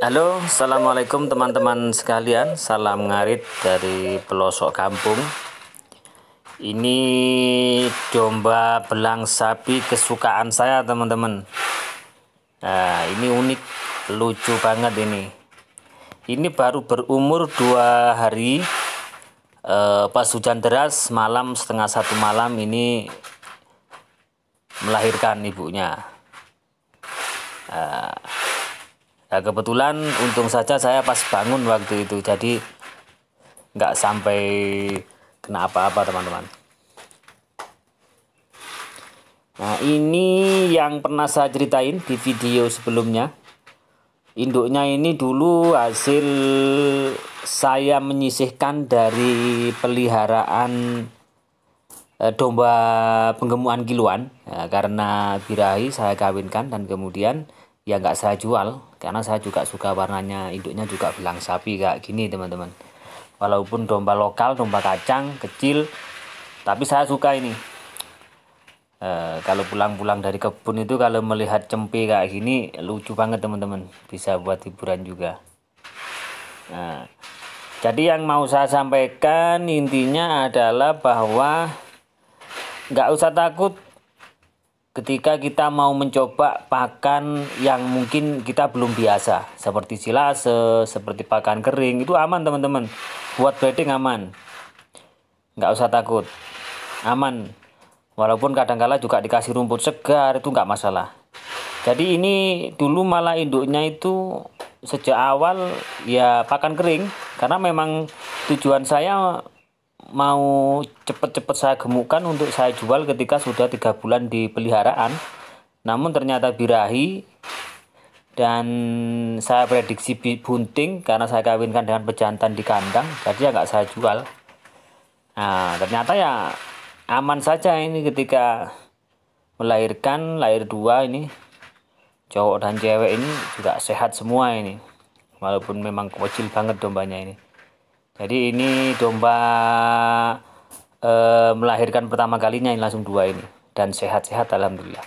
Halo, assalamualaikum teman-teman sekalian. Salam ngarit dari pelosok kampung. Ini domba belang sapi kesukaan saya, teman-teman. Nah, ini unik, lucu banget ini. Ini baru berumur dua hari. E, pas hujan deras malam setengah satu malam ini melahirkan ibunya. E, Nah kebetulan untung saja saya pas bangun waktu itu jadi nggak sampai kena apa-apa teman-teman. Nah ini yang pernah saya ceritain di video sebelumnya. Induknya ini dulu hasil saya menyisihkan dari peliharaan eh, domba penggemuan kiluan ya, karena birahi saya kawinkan dan kemudian ya nggak saya jual karena saya juga suka warnanya induknya juga bilang sapi kayak gini teman-teman walaupun domba lokal domba kacang kecil tapi saya suka ini e, kalau pulang-pulang dari kebun itu kalau melihat cempe kayak gini lucu banget teman-teman bisa buat hiburan juga e, jadi yang mau saya sampaikan intinya adalah bahwa nggak usah takut ketika kita mau mencoba pakan yang mungkin kita belum biasa seperti silase seperti pakan kering itu aman teman-teman buat breeding aman nggak usah takut aman walaupun kadang-kala juga dikasih rumput segar itu nggak masalah jadi ini dulu malah induknya itu sejak awal ya pakan kering karena memang tujuan saya mau cepat-cepat saya gemukkan untuk saya jual ketika sudah tiga bulan di peliharaan namun ternyata birahi dan saya prediksi bunting karena saya kawinkan dengan pejantan di kandang jadi agak ya saya jual nah ternyata ya aman saja ini ketika melahirkan lahir dua ini cowok dan cewek ini juga sehat semua ini walaupun memang kecil banget dombanya ini jadi ini domba e, melahirkan pertama kalinya ini langsung dua ini dan sehat-sehat alhamdulillah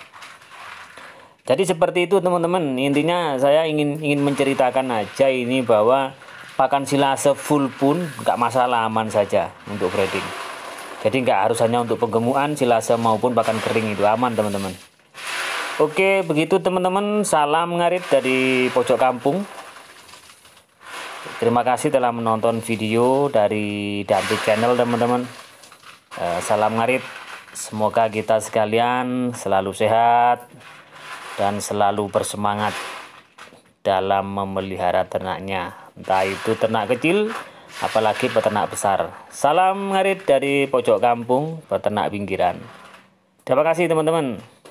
jadi seperti itu teman-teman intinya saya ingin ingin menceritakan aja ini bahwa pakan silase full pun nggak masalah aman saja untuk breeding jadi nggak harus hanya untuk penggemukan silase maupun pakan kering itu aman teman-teman oke begitu teman-teman salam ngarit dari pojok kampung Terima kasih telah menonton video dari Dampik Channel teman-teman. Eh, salam ngarit. Semoga kita sekalian selalu sehat dan selalu bersemangat dalam memelihara ternaknya. Entah itu ternak kecil, apalagi peternak besar. Salam ngarit dari pojok kampung, peternak pinggiran. Terima kasih teman-teman.